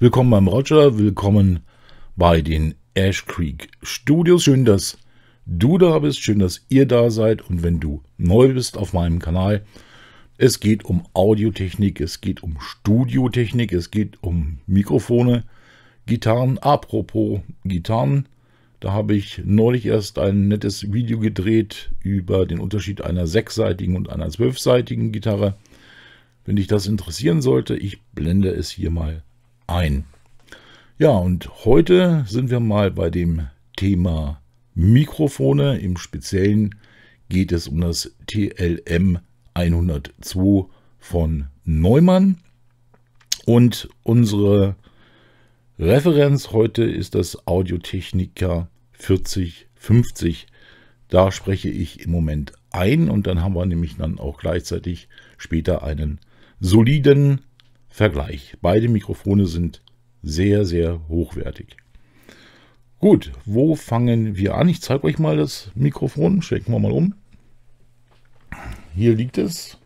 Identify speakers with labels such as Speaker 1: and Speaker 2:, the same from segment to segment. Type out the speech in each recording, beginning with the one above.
Speaker 1: Willkommen beim Roger, willkommen bei den Ash Creek Studios. Schön, dass du da bist, schön, dass ihr da seid und wenn du neu bist auf meinem Kanal, es geht um Audiotechnik, es geht um Studiotechnik, es geht um Mikrofone, Gitarren. Apropos Gitarren, da habe ich neulich erst ein nettes Video gedreht über den Unterschied einer sechsseitigen und einer zwölfseitigen Gitarre. Wenn dich das interessieren sollte, ich blende es hier mal ein. Ja, und heute sind wir mal bei dem Thema Mikrofone. Im Speziellen geht es um das TLM 102 von Neumann. Und unsere Referenz heute ist das Audiotechnica 4050. Da spreche ich im Moment ein und dann haben wir nämlich dann auch gleichzeitig später einen soliden Vergleich. Beide Mikrofone sind sehr, sehr hochwertig. Gut, wo fangen wir an? Ich zeige euch mal das Mikrofon. Schwenken wir mal um. Hier liegt es.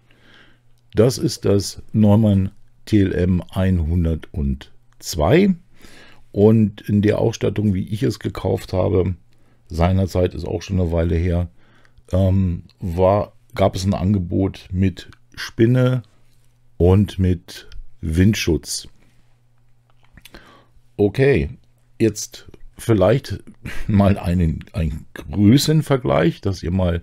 Speaker 1: Das ist das Neumann TLM 102. Und in der Ausstattung, wie ich es gekauft habe, seinerzeit ist auch schon eine Weile her, ähm, war, gab es ein Angebot mit Spinne und mit Windschutz. Okay, jetzt vielleicht mal einen, einen Größenvergleich, dass ihr mal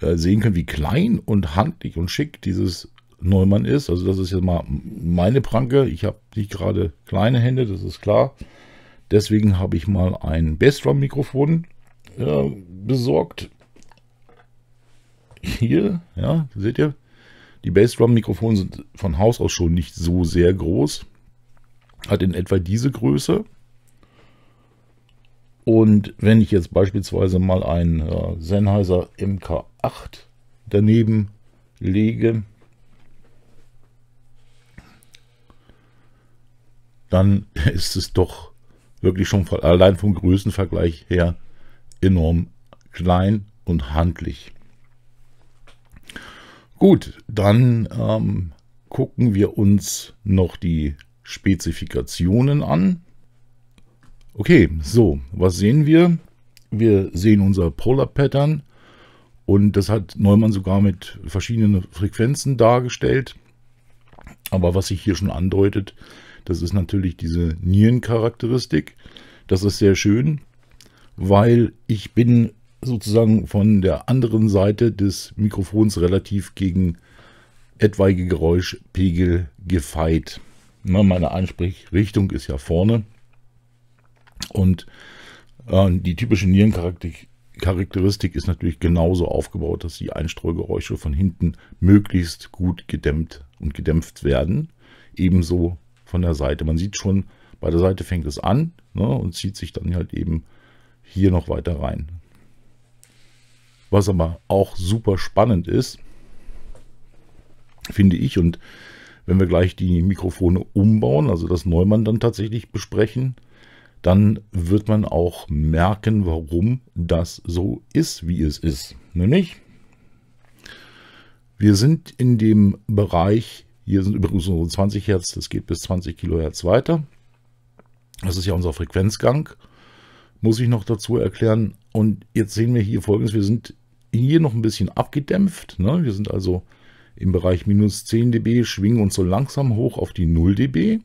Speaker 1: äh, sehen könnt, wie klein und handlich und schick dieses Neumann ist. Also das ist jetzt mal meine Pranke. Ich habe nicht gerade kleine Hände, das ist klar. Deswegen habe ich mal ein Bestrom-Mikrofon äh, besorgt. Hier, ja, seht ihr, die Bassdrum-Mikrofone sind von Haus aus schon nicht so sehr groß. Hat in etwa diese Größe. Und wenn ich jetzt beispielsweise mal einen äh, Sennheiser MK8 daneben lege, dann ist es doch wirklich schon allein vom Größenvergleich her enorm klein und handlich. Gut, dann ähm, gucken wir uns noch die Spezifikationen an. Okay, so, was sehen wir? Wir sehen unser Polar Pattern und das hat Neumann sogar mit verschiedenen Frequenzen dargestellt. Aber was sich hier schon andeutet, das ist natürlich diese Nierencharakteristik. Das ist sehr schön, weil ich bin sozusagen von der anderen Seite des Mikrofons relativ gegen etwaige Geräuschpegel gefeit. Na, meine Ansprechrichtung ist ja vorne und äh, die typische Nierencharakteristik ist natürlich genauso aufgebaut, dass die Einstreugeräusche von hinten möglichst gut gedämmt und gedämpft werden. Ebenso von der Seite. Man sieht schon, bei der Seite fängt es an ne, und zieht sich dann halt eben hier noch weiter rein was aber auch super spannend ist, finde ich. Und wenn wir gleich die Mikrofone umbauen, also das Neumann dann tatsächlich besprechen, dann wird man auch merken, warum das so ist, wie es ist. Nämlich, Wir sind in dem Bereich, hier sind übrigens unsere 20 Hertz, das geht bis 20 Kilohertz weiter. Das ist ja unser Frequenzgang, muss ich noch dazu erklären. Und jetzt sehen wir hier folgendes, wir sind hier noch ein bisschen abgedämpft. Ne? Wir sind also im Bereich minus 10 dB, schwingen uns so langsam hoch auf die 0 dB.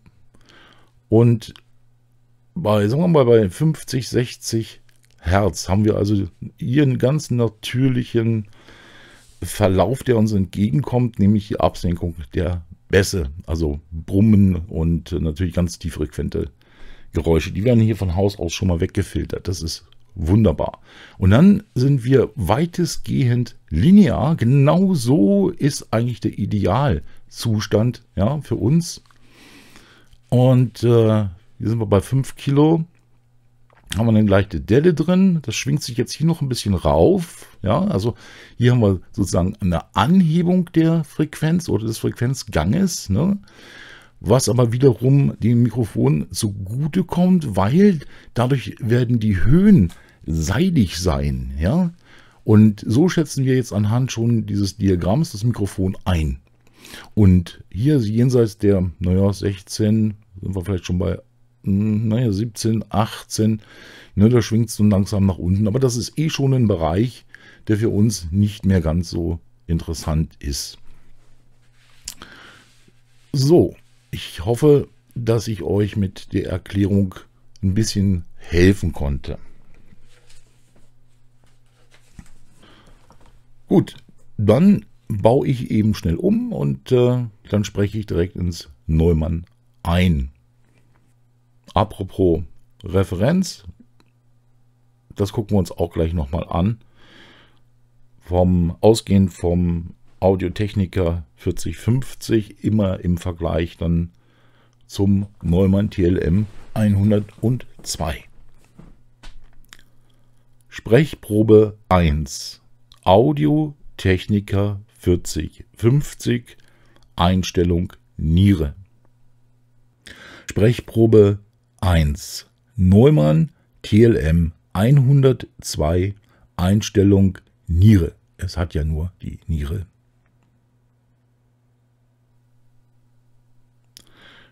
Speaker 1: Und bei, sagen wir mal, bei 50, 60 Hertz haben wir also hier einen ganz natürlichen Verlauf, der uns entgegenkommt, nämlich die Absenkung der Bässe, also Brummen und äh, natürlich ganz tieffrequente Geräusche. Die werden hier von Haus aus schon mal weggefiltert. Das ist Wunderbar. Und dann sind wir weitestgehend linear. Genau so ist eigentlich der Idealzustand ja, für uns. Und äh, hier sind wir bei 5 Kilo. Haben wir dann gleich die Delle drin. Das schwingt sich jetzt hier noch ein bisschen rauf. Ja, also hier haben wir sozusagen eine Anhebung der Frequenz oder des Frequenzganges. Ne? was aber wiederum dem Mikrofon zugute kommt, weil dadurch werden die Höhen seidig sein, ja. Und so schätzen wir jetzt anhand schon dieses Diagramms das Mikrofon ein. Und hier jenseits der, naja, 16, sind wir vielleicht schon bei, hm, naja, 17, 18, ne, da schwingt es nun langsam nach unten. Aber das ist eh schon ein Bereich, der für uns nicht mehr ganz so interessant ist. So, ich hoffe, dass ich euch mit der Erklärung ein bisschen helfen konnte. Gut, dann baue ich eben schnell um und äh, dann spreche ich direkt ins Neumann ein. Apropos Referenz, das gucken wir uns auch gleich nochmal an. Vom Ausgehend vom Audiotechniker 4050 immer im Vergleich dann zum Neumann TLM 102. Sprechprobe 1. Audiotechniker 4050 Einstellung Niere. Sprechprobe 1 Neumann TLM 102 Einstellung Niere. Es hat ja nur die Niere.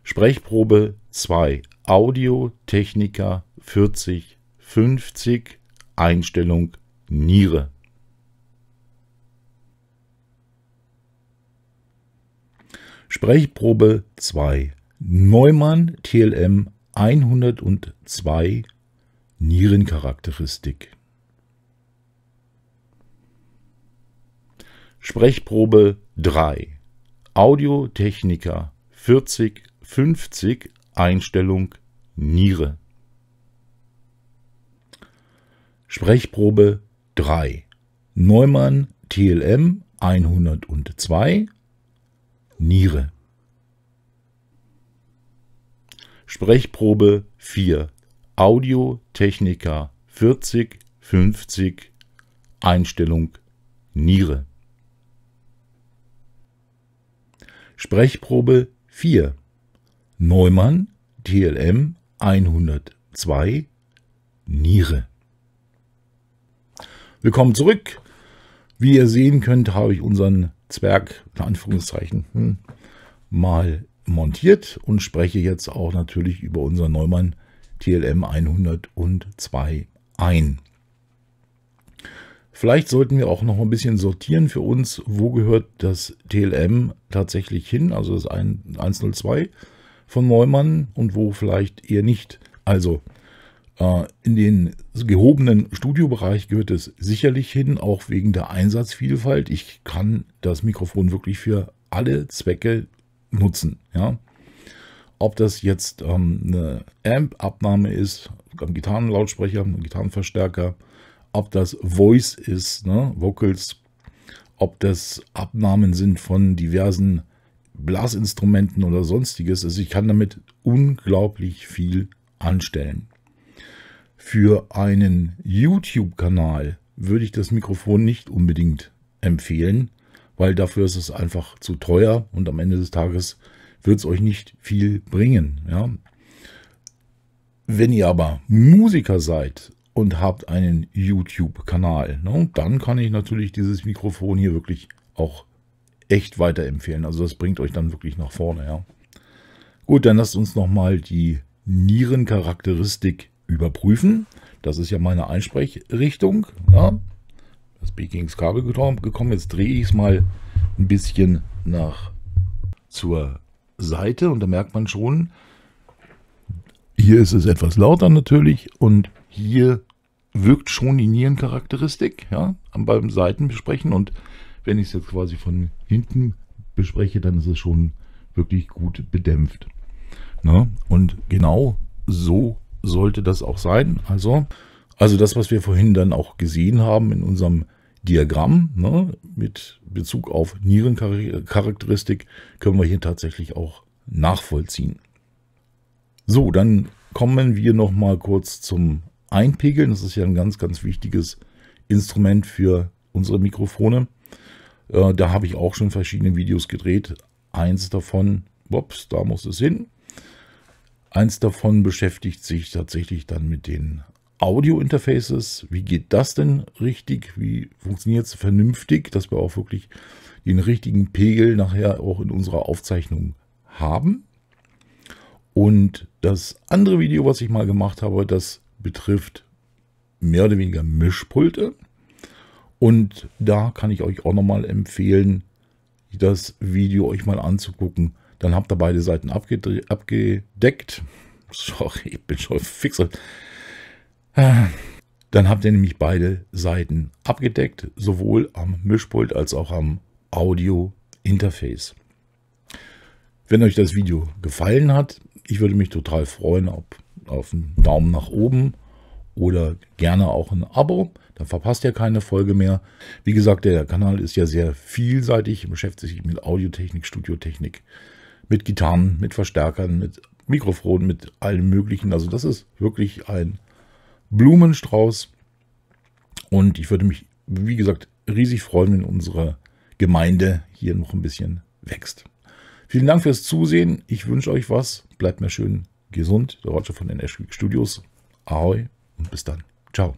Speaker 1: Sprechprobe 2 Audiotechniker 4050 Einstellung Niere. Sprechprobe 2. Neumann TLM 102 Nierencharakteristik. Sprechprobe 3. Audiotechniker 4050 Einstellung Niere. Sprechprobe 3. Neumann TLM 102 Niere. Sprechprobe 4. Audiotechniker 40 50 Einstellung Niere. Sprechprobe 4. Neumann TLM 102 Niere. Willkommen zurück. Wie ihr sehen könnt, habe ich unseren Zwerg, in Anführungszeichen, hm, mal montiert und spreche jetzt auch natürlich über unser Neumann TLM 102 ein. Vielleicht sollten wir auch noch ein bisschen sortieren für uns, wo gehört das TLM tatsächlich hin, also das 102 von Neumann und wo vielleicht eher nicht. Also äh, in den gehobenen Studiobereich gehört es sicherlich hin, auch wegen der Einsatzvielfalt. Ich kann das Mikrofon wirklich für alle Zwecke nutzen. Ja? Ob das jetzt ähm, eine Amp-Abnahme ist, am Gitarrenlautsprecher, am Gitarrenverstärker, ob das Voice ist, ne? Vocals, ob das Abnahmen sind von diversen Blasinstrumenten oder sonstiges. Also ich kann damit unglaublich viel anstellen. Für einen YouTube-Kanal würde ich das Mikrofon nicht unbedingt empfehlen, weil dafür ist es einfach zu teuer und am Ende des Tages wird es euch nicht viel bringen. Ja? Wenn ihr aber Musiker seid und habt einen YouTube-Kanal, ne, dann kann ich natürlich dieses Mikrofon hier wirklich auch echt weiterempfehlen. Also das bringt euch dann wirklich nach vorne. Ja? Gut, dann lasst uns nochmal die Nierencharakteristik überprüfen. Das ist ja meine Einsprechrichtung. Ja. Das B ging ins Kabel gekommen. Jetzt drehe ich es mal ein bisschen nach zur Seite und da merkt man schon, hier ist es etwas lauter natürlich und hier wirkt schon die Nierencharakteristik ja, beim Seitenbesprechen und wenn ich es jetzt quasi von hinten bespreche, dann ist es schon wirklich gut bedämpft. Ne? Und genau so sollte das auch sein. Also, also das, was wir vorhin dann auch gesehen haben in unserem Diagramm ne, mit Bezug auf Nierencharakteristik, können wir hier tatsächlich auch nachvollziehen. So, dann kommen wir noch mal kurz zum Einpegeln. Das ist ja ein ganz, ganz wichtiges Instrument für unsere Mikrofone. Äh, da habe ich auch schon verschiedene Videos gedreht. Eins davon, ups, da muss es hin. Eins davon beschäftigt sich tatsächlich dann mit den Audio-Interfaces. Wie geht das denn richtig? Wie funktioniert es vernünftig, dass wir auch wirklich den richtigen Pegel nachher auch in unserer Aufzeichnung haben? Und das andere Video, was ich mal gemacht habe, das betrifft mehr oder weniger Mischpulte. Und da kann ich euch auch nochmal empfehlen, das Video euch mal anzugucken, dann habt ihr beide Seiten abgedeckt. Sorry, ich bin schon fix. Dann habt ihr nämlich beide Seiten abgedeckt, sowohl am Mischpult als auch am Audio-Interface. Wenn euch das Video gefallen hat, ich würde mich total freuen, ob auf einen Daumen nach oben oder gerne auch ein Abo. Dann verpasst ihr keine Folge mehr. Wie gesagt, der Kanal ist ja sehr vielseitig, beschäftigt sich mit Audiotechnik, Studiotechnik, mit Gitarren, mit Verstärkern, mit Mikrofonen, mit allem Möglichen. Also das ist wirklich ein Blumenstrauß. Und ich würde mich, wie gesagt, riesig freuen, wenn unsere Gemeinde hier noch ein bisschen wächst. Vielen Dank fürs Zusehen. Ich wünsche euch was. Bleibt mir schön gesund. Der Roger von den Ashwick Studios. Ahoi und bis dann. Ciao.